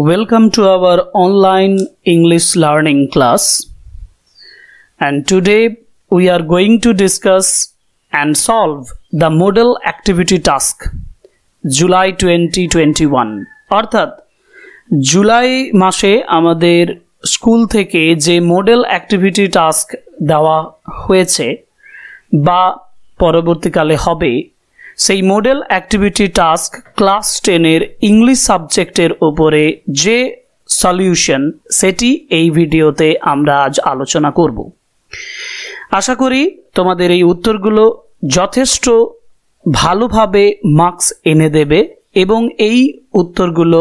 Welcome to our online English learning class. And today we are going to discuss and solve the model activity task July 2021. অর্থাৎ জুলাই মাসে আমাদের school থেকে যে model activity task দেওয়া হয়েছে বা পরবর্তীকালে হবে সেই মডেল অ্যাক্টিভিটি টাস্ক ক্লাস টেনের ইংলিশ সাবজেক্টের ওপরে যে সলিউশন সেটি এই ভিডিওতে আমরা আজ আলোচনা করব আশা করি তোমাদের এই উত্তরগুলো যথেষ্ট ভালোভাবে মার্কস এনে দেবে এবং এই উত্তরগুলো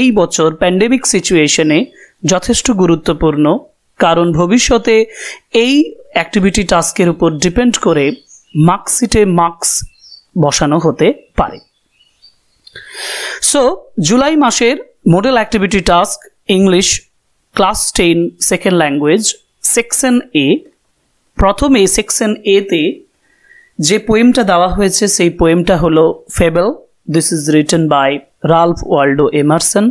এই বছর প্যান্ডেমিক সিচুয়েশনে যথেষ্ট গুরুত্বপূর্ণ কারণ ভবিষ্যতে এই অ্যাক্টিভিটি টাস্কের উপর ডিপেন্ড করে মার্কশিটে মার্কস বসানো হতে পারে সো জুলাই মাসের model activity task English class ten second language section A প্রথমে সেকশন এতে যে পোয়েমটা দেওয়া হয়েছে সেই পোয়েমটা হলো fable this is written by Ralph Waldo Emerson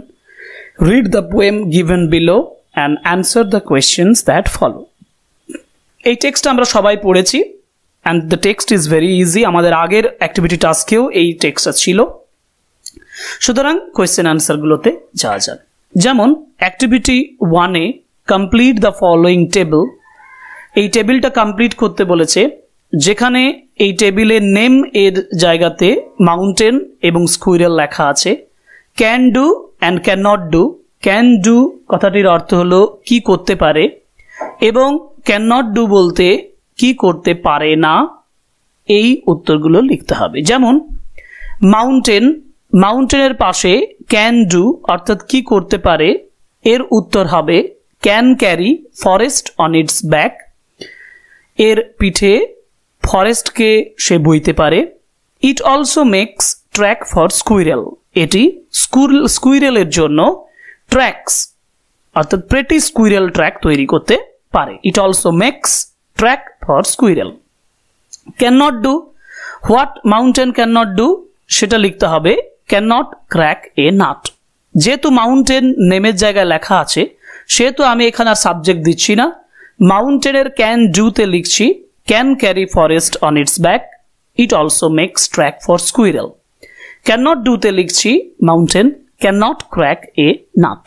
read the poem given below and answer the questions that follow এই টেক্সট আমরা সবাই পড়েছি and the text is very easy আমাদের আগের অ্যাক্টিভিটি টাস্কেও এই টেক্সটা ছিল সুতরাং কোয়েশ্চেন আনসারগুলোতে যাওয়া যাক যেমন অ্যাক্টিভিটি ওয়ানে কমপ্লিট দ্য ফলোয়িং টেবিল এই টেবিলটা কমপ্লিট করতে বলেছে যেখানে এই টেবিলে নেম এর জায়গাতে মাউন্টেন এবং স্কুইরেল লেখা আছে can do and can not do can do কথাটির অর্থ হলো কি করতে পারে এবং ক্যান নট ডু বলতে কি করতে পারে না এই উত্তরগুলো লিখতে হবে যেমন মাউন্টেন মাউন্টেনের পাশে ক্যান ডু অর্থাৎ কি করতে পারে এর উত্তর হবে can carry forest on its back এর পিঠে ফরেস্টকে সে বইতে পারে it also makes track for squirrel এটি স্কুইরেলের জন্য ট্র্যাকস অর্থাৎ প্রেটি স্কুইরেল ট্র্যাক তৈরি করতে পারে it also makes track for squirrel can not do what mountain can not do সেটা লিখতে হবে can not crack a nut যেহেতু মাউন্টেন নেমের জায়গায় লেখা আছে সেহেতু আমি এখানে আর সাবজেক্ট দিচ্ছি না মাউন্টেনের ক্যান ডুতে লিখছি can carry forest on its back it also makes track for squirrel can not ডুতে লিখছি mountain can not crack a nut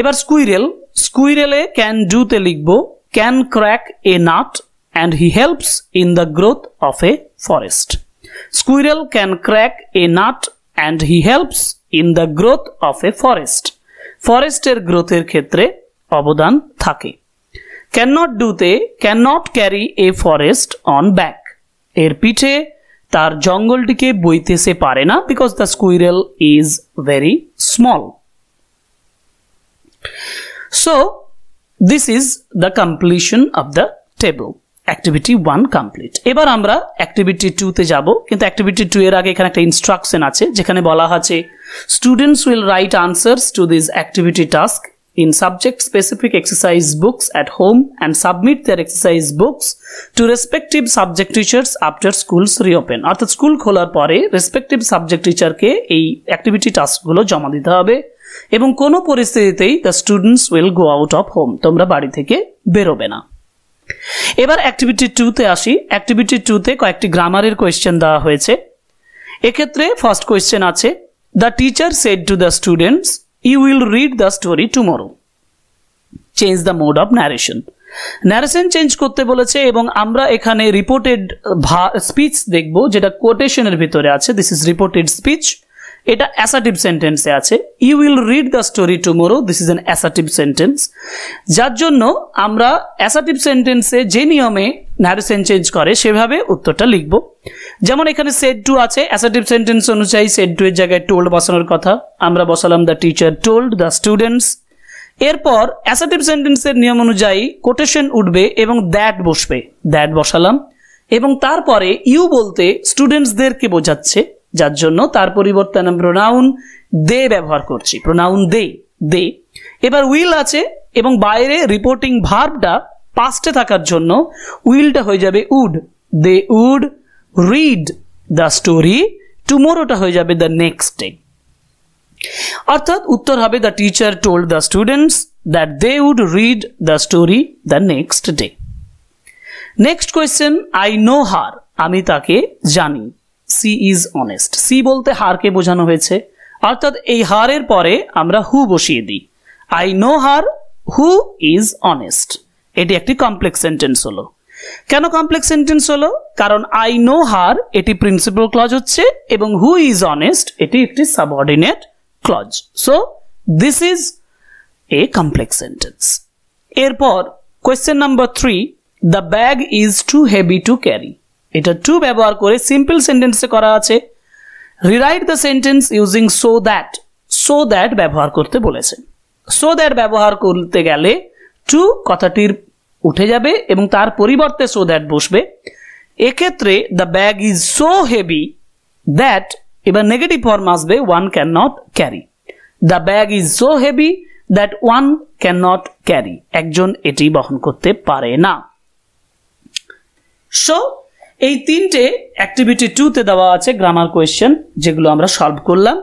এবার স্কুইরেল স্কুইরেলে ক্যান ডুতে লিখবো can crack a nut and he helps in the growth of a forest. Squirrel can crack a nut and he helps in the growth of a forest. Forester growthir khetre abudan thake. Cannot do te cannot carry a forest on back. Er piche tar jungle dike boite se pare na because the squirrel is very small. So, this is the completion of the table activity one complete এবার আমরা activity টুতে যাব কিন্তু activity two এর আগে এখানে একটা instruction আছে যেখানে বলা আছে students will write answers to this activity task in subject specific exercise books at home and submit their exercise books to respective subject teachers after schools reopen অর্থাৎ স্কুল খোলার পরে রেসপেক্টিভ সাবজেক্ট টিচারকে এই activity টাস্কগুলো জমা দিতে হবে এবং কোনো পরিস্থিতিতেই the students will go out of home তোমরা বাড়ি থেকে বেরোবে না এবার অ্যাক্টিভিটি টুতে আসি অ্যাক্টিভিটি টুতে কয়েকটি গ্রামারের কোয়েশ্চেন দেওয়া হয়েছে এক্ষেত্রে ফার্স্ট কোয়েশ্চেন আছে the teacher said to the students you will read the story tomorrow change the mode of narration narration change করতে বলেছে এবং আমরা এখানে রিপোর্টেড স্পিচ দেখব যেটা কোটেশনের ভিতরে আছে দিস ইজ রিপোর্টেড স্পিচ এটা অ্যাসাটিভ সেন্টেন্সে আছে you will read the story tomorrow this is an assertive sentence যার জন্য আমরা অ্যাসাটিভ সেন্টেন্সে যে নিয়মে ন্যারেশন চেঞ্জ করে সেভাবে উত্তরটা লিখব যেমন এখানে সেট টু আছে অ্যাসাটিভ সেন্টেন্স অনুযায়ী সেট টু এর জায়গায় টোল্ড বসানোর কথা আমরা বসালাম the teacher told the students এরপর অ্যাসাটিভ সেন্টেন্সের নিয়ম অনুযায়ী কোটেশন উঠবে এবং দ্যাট বসবে দ্যাট বসালাম এবং তারপরে ইউ বলতে স্টুডেন্টসদেরকে বোঝাচ্ছে যার জন্য তার পরিবর্তে আমি প্রোনাউন দে ব্যবহার করছি প্রোনাউন দে দে এবার উইল আছে এবং বাইরে রিপোর্টিং ভার্বটা পাস্টে থাকার জন্য উইলটা হয়ে যাবে would they would read the story টুমোরোটা হয়ে যাবে দ্য নেক্সট ডে অর্থাৎ উত্তর হবে the teacher told the students that they would read the story the next day next question I know her আমি তাকে জানি সি ইজ অনেস্ট সি বলতে হারকে বোঝানো হয়েছে অর্থাৎ এই হারের পরে আমরা হু বসিয়ে দিই I know her who is honest এটি একটি কমপ্লেক্স সেন্টেন্স হলো কেন কমপ্লেক্স সেন্টেন্স হলো কারণ আই নো হার এটি প্রিন্সিপাল ক্লজ হচ্ছে এবং হু ইজ অনেস্ট এটি একটি subordinate clause so this is a complex sentence এরপর question number three the bag is too heavy to carry এটা টু ব্যবহার করে সিম্পল সেন্টেন্সে করা আছে rewrite the sentence using so that so that ব্যবহার করতে বলেছে সো দ্যাট ব্যবহার করতে গেলে টু কথাটির উঠে যাবে এবং তার পরিবর্তে সো দ্যাট বসবে এক্ষেত্রে the bag is so heavy that এবার নেগেটিভ ফর্ম আসবে one can not carry the bag is so heavy that one can not carry একজন এটি বহন করতে পারে না সো এই তিনটে অ্যাক্টিভিটি টুতে দেওয়া আছে গ্রামার কোয়েশ্চেন যেগুলো আমরা সলভ করলাম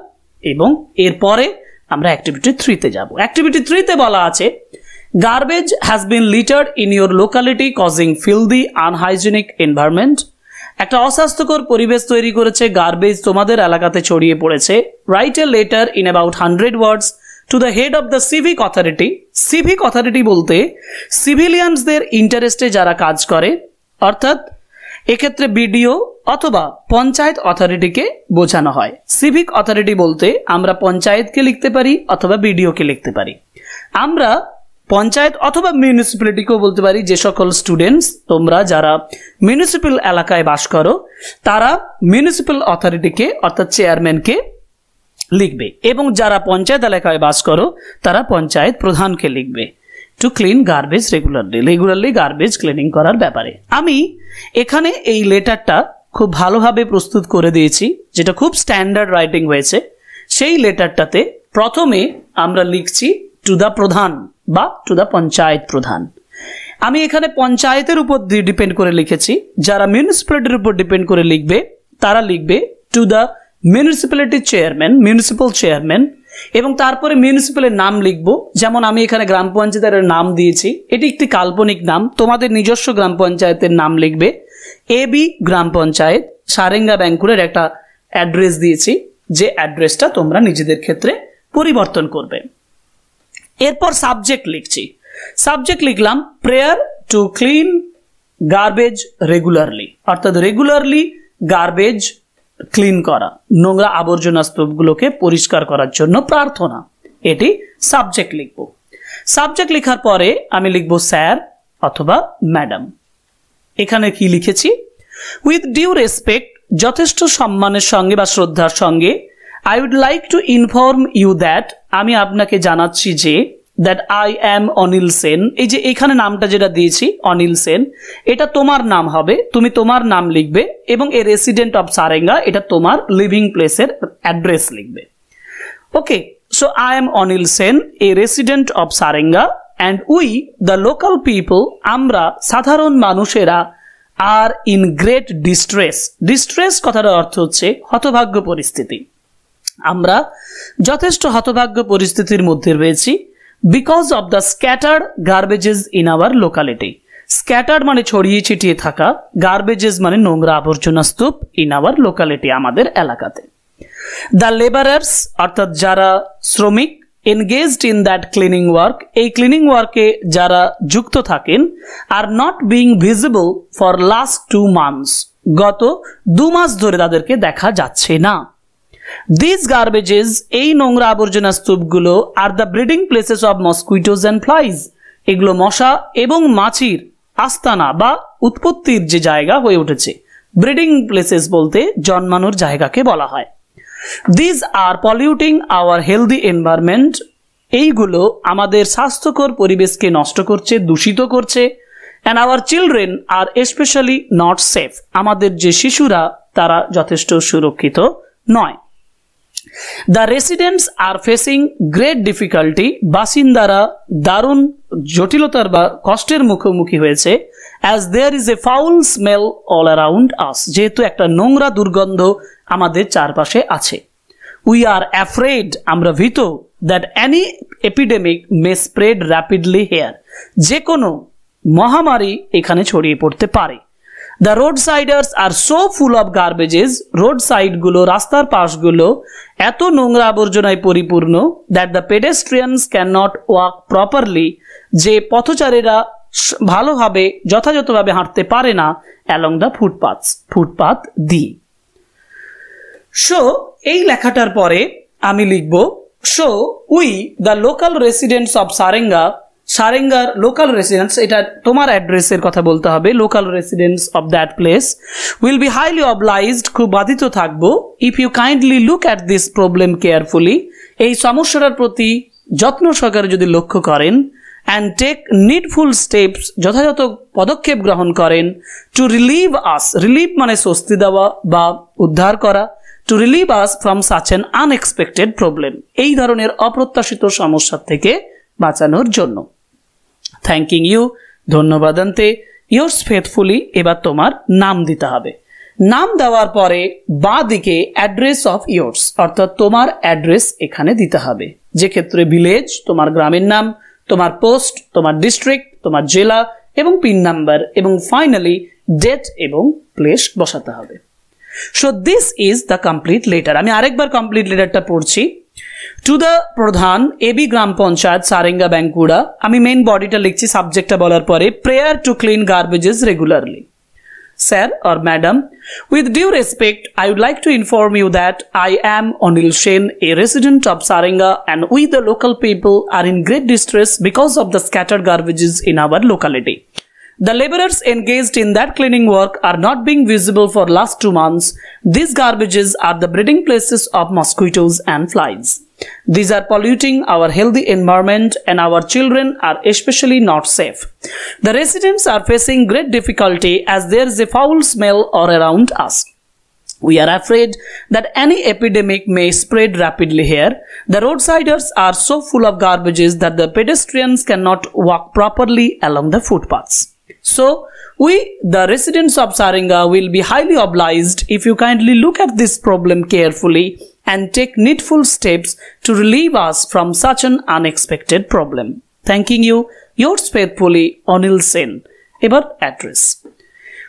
এবং এরপরে আমরা অ্যাক্টিভিটি থ্রিতে যাব অ্যাক্টিভিটি থ্রিতে বলা আছে garbage has been litter in your locality causing filthy unhygienic environment একটা অস্বাস্থ্যকর পরিবেশ তৈরি করেছে গার্বেজ তোমাদের এলাকাতে ছড়িয়ে পড়েছে write a letter in about hundred words to the head of the civic authority civic authority বলতে সিভিলিয়ানসদের ইন্টারেস্টে যারা কাজ করে অর্থাৎ এক্ষেত্রে বিডিও অথবা পঞ্চায়েত অথরিটিকে বোঝানো হয় সিভিক অথরিটি বলতে আমরা পঞ্চায়েতকে লিখতে পারি অথবা বিডিওকে লিখতে পারি আমরা পঞ্চায়েত অথবা মিউনিসিপ্যালিটিকেও বলতে পারি যে সকল স্টুডেন্টস তোমরা যারা মিউনিসিপ্যাল এলাকায় বাস করো তারা মিউনিসিপ্যাল অথরিটিকে অর্থাৎ চেয়ারম্যানকে লিখবে এবং যারা পঞ্চায়েত এলাকায় বাস করো তারা পঞ্চায়েত প্রধানকে লিখবে to clean garbage regularly regularly garbage cleaning করার ব্যাপারে আমি এখানে এই লেটারটা খুব ভালোভাবে প্রস্তুত করে দিয়েছি যেটা খুব স্ট্যান্ডার্ড রাইটিং হয়েছে সেই লেটারটাতে প্রথমে আমরা লিখছি টু দ্য প্রধান বা টু দ্য পঞ্চায়েত প্রধান আমি এখানে পঞ্চায়েতের উপর ডিপেন্ড করে লিখেছি যারা মিউনিসিপ্যালিটির উপর ডিপেন্ড করে লিখবে তারা লিখবে to the municipality chairman municipal chairman এবং তারপরে মিউনিসিপ্যালের নাম লিখব যেমন আমি এখানে গ্রাম পঞ্চায়েতের নাম দিয়েছি এটি একটি কাল্পনিক নাম তোমাদের নিজস্ব গ্রাম পঞ্চায়েতের নাম লিখবে এ বি গ্রাম পঞ্চায়েত সারেঙ্গা ব্যাঙ্কুরের একটা অ্যাড্রেস দিয়েছি যে অ্যাড্রেসটা তোমরা নিজেদের ক্ষেত্রে পরিবর্তন করবে এরপর সাবজেক্ট লিখছি সাবজেক্ট লিখলাম prayer to clean garbage regularly অর্থাৎ রেগুলারলি গার্বেজ ক্লিন করা নোংরা আবর্জনা স্তূপগুলোকে পরিষ্কার করার জন্য প্রার্থনা এটি সাবজেক্ট লিখব সাবজেক্ট লেখার পরে আমি লিখব স্যার অথবা ম্যাডাম এখানে কি লিখেছি উইথ ডিউ রেসপেক্ট যথেষ্ট সম্মানের সঙ্গে বা শ্রদ্ধার সঙ্গে I would like to inform you that আমি আপনাকে জানাচ্ছি যে that I am Anil Sen এই যে এখানে নামটা যেটা দিয়েছি অনিল সেন এটা তোমার নাম হবে তুমি তোমার নাম লিখবে এবং এ রেসিডেন্ট অফ সারেঙ্গা এটা তোমার লিভিং প্লেসের অ্যাড্রেস লিখবে okay so I am Anil Sen a resident of Saranga and we the local people আমরা সাধারণ মানুষেরা are in great distress distress কথাটার অর্থ হচ্ছে হতভাগ্য পরিস্থিতি আমরা যথেষ্ট হতভাগ্য পরিস্থিতির মধ্যে রয়েছি because of the scattered garbages in our locality scattered মানে ছড়িয়ে ছিটিয়ে থাকা গার্বেজেস মানে নোংরা আবর্জনা স্তূপ ইন আওয়ার লোকালিটি আমাদের এলাকাতে দ্য লেবারার্স অর্থাৎ যারা শ্রমিক engaged in that cleaning work এই ক্লিনিং ওয়ার্কে যারা যুক্ত থাকেন are not being visible for last two months গত দু মাস ধরে তাদেরকে দেখা যাচ্ছে না দিস গার্বেজেস এই নোংরা আবর্জনা স্তূপগুলো are the breeding places of mosquitoes and flies এগুলো মশা এবং মাছির আস্তানা বা উৎপত্তির যে জায়গা হয়ে উঠেছে ব্রিডিং প্লেসেস বলতে জন্মানোর জায়গাকে বলা হয় this are polluting our healthy environment এইগুলো আমাদের স্বাস্থ্যকর পরিবেশকে নষ্ট করছে দূষিত করছে and our children are specially not safe আমাদের যে শিশুরা তারা যথেষ্ট সুরক্ষিত নয় the residents are facing great difficulty বাসিন্দারা দারুণ জটিলতার বা কষ্টের মুখোমুখি হয়েছে as there is a foul smell all around us যেহেতু একটা নোংরা দুর্গন্ধ আমাদের চারপাশে আছে উই আর অ্যাফ্রেড আমরা ভীত that any epidemic may spread rapidly here যে কোনো মহামারী এখানে ছড়িয়ে পড়তে পারে the road siders are so full of garbages road সাইডগুলো রাস্তার পাশগুলো এত নোংরা আবর্জনায় পরিপূর্ণ that the pedestrians can not walk properly যে পথচারীরা ভালোভাবে যথাযথভাবে হাঁটতে পারে না along the footpaths footpath the so এই লেখাটার পরে আমি লিখব so we the local residents of Saranga সারেঙ্গার লোকাল রেসিডেন্স এটা তোমার অ্যাড্রেসের কথা বলতে হবে local residence of that place will be highly obliged খুব বাধিত থাকবো if you kindly look at this problem carefully এই সমস্যাটার প্রতি যত্ন সহকারে যদি লক্ষ্য করেন অ্যান্ড টেক নিডফুল স্টেপস যথাযথ পদক্ষেপ গ্রহণ করেন টু রিলিভ আস রিলিভ মানে স্বস্তি দেওয়া বা উদ্ধার করা to relieve us from such an unexpected problem এই ধরনের অপ্রত্যাশিত সমস্যা থেকে বাঁচানোর জন্য থ্যাংকিং ইউ ধন্যবাদ আনতে ইয়োর্স ফেথফুলি এবার তোমার নাম দিতে হবে নাম দেওয়ার পরে বা দিকে অ্যাড্রেস অফ ইয়োর্স অর্থাৎ তোমার অ্যাড্রেস এখানে দিতে হবে যে ক্ষেত্রে ভিলেজ তোমার গ্রামের নাম তোমার পোস্ট তোমার ডিস্ট্রিক্ট তোমার জেলা এবং পিন নাম্বার এবং ফাইনালি ডেট এবং প্লেস বসাতে হবে so this is the complete letter আমি আরেকবার কমপ্লিট লেটারটা পড়ছি to the Pradhan A B Gram Panchayat Saranga Bankura আমি মেন বডিটা লিখছি সাবজেক্টটা বলার পরে prayer to clean garbages regularly sir or madam with due respect I would like to inform you that I am Anil Sen a resident of Saranga and we the local people R in great distress because of the scattered garbages in our locality The laborers engaged in that cleaning work are not being visible for last two months. These garbages are the breeding places of mosquitoes and flies. These are polluting our healthy environment and our children are especially not safe. The residents are facing great difficulty as there is a foul smell all around us. We are afraid that any epidemic may spread rapidly here. The roadsiders are so full of garbages that the pedestrians cannot walk properly along the footpaths. So, we, the residents of Saringa, will be highly obliged if you kindly look at this problem carefully and take needful steps to relieve us from such an unexpected problem. Thanking you, yours faithfully, Anil Sen. এবার address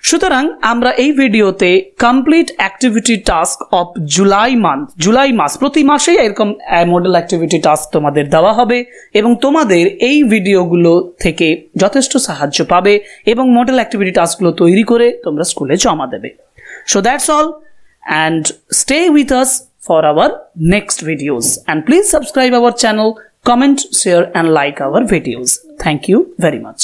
সুতরাং আমরা এই ভিডিওতে complete activity task of July month জুলাই মাস প্রতি মাসেই এরকম মডেল অ্যাক্টিভিটি টাস্ক তোমাদের দেওয়া হবে এবং তোমাদের এই ভিডিওগুলো থেকে যথেষ্ট সাহায্য পাবে এবং মডেল অ্যাক্টিভিটি টাস্কগুলো তৈরি করে তোমরা স্কুলে জমা দেবে so that's all and stay with us for our next videos. And please subscribe our channel, comment, share and like our videos. Thank you very much.